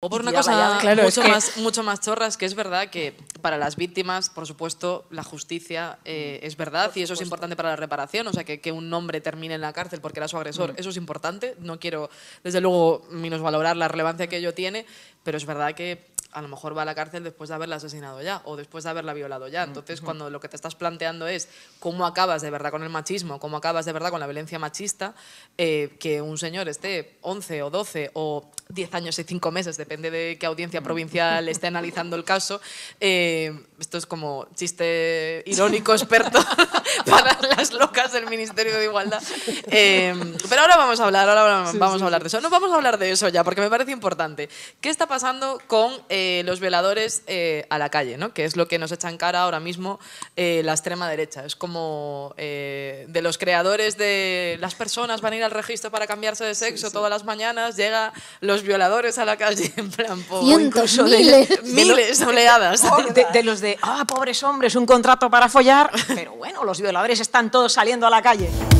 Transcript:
O por una cosa mucho, más, mucho más chorras, que es verdad que para las víctimas, por supuesto, la justicia eh, es verdad y eso es importante para la reparación. O sea, que, que, un hombre termine en la cárcel porque era su agresor, mm. eso es importante. No quiero, desde luego, menos valorar la relevancia que ello tiene, pero es verdad que a lo mejor va a la cárcel después de haberla asesinado ya o después de haberla violado ya. Mm, Entonces, cuando lo que te estás planteando es cómo acabas de verdad con el machismo, cómo acabas de verdad con la violencia machista, eh, que un señor esté 11 o 12 o 10 años y 5 meses, depende de qué audiencia mm. provincial esté analizando el caso, eh, esto es como chiste irónico experto para, locas del Ministerio de Igualdad. Em, pero ahora vamos a hablar, ahora vamos, a hablar de eso. No vamos a hablar de eso ya, porque me parece importante. ¿Qué está pasando con eh, los violadores eh, a la calle? ¿no? Que es lo que nos echa en cara ahora mismo eh, la extrema derecha. Es como de los creadores de las personas van a ir al registro para cambiarse de sexo todas las mañanas, llega los violadores a la calle en plan poco, pues, Cientos, miles. De, miles oleadas. Oh, de los de, ah, pobres hombres, un contrato para follar. Pero bueno, los violadores están todos saliendo a la calle.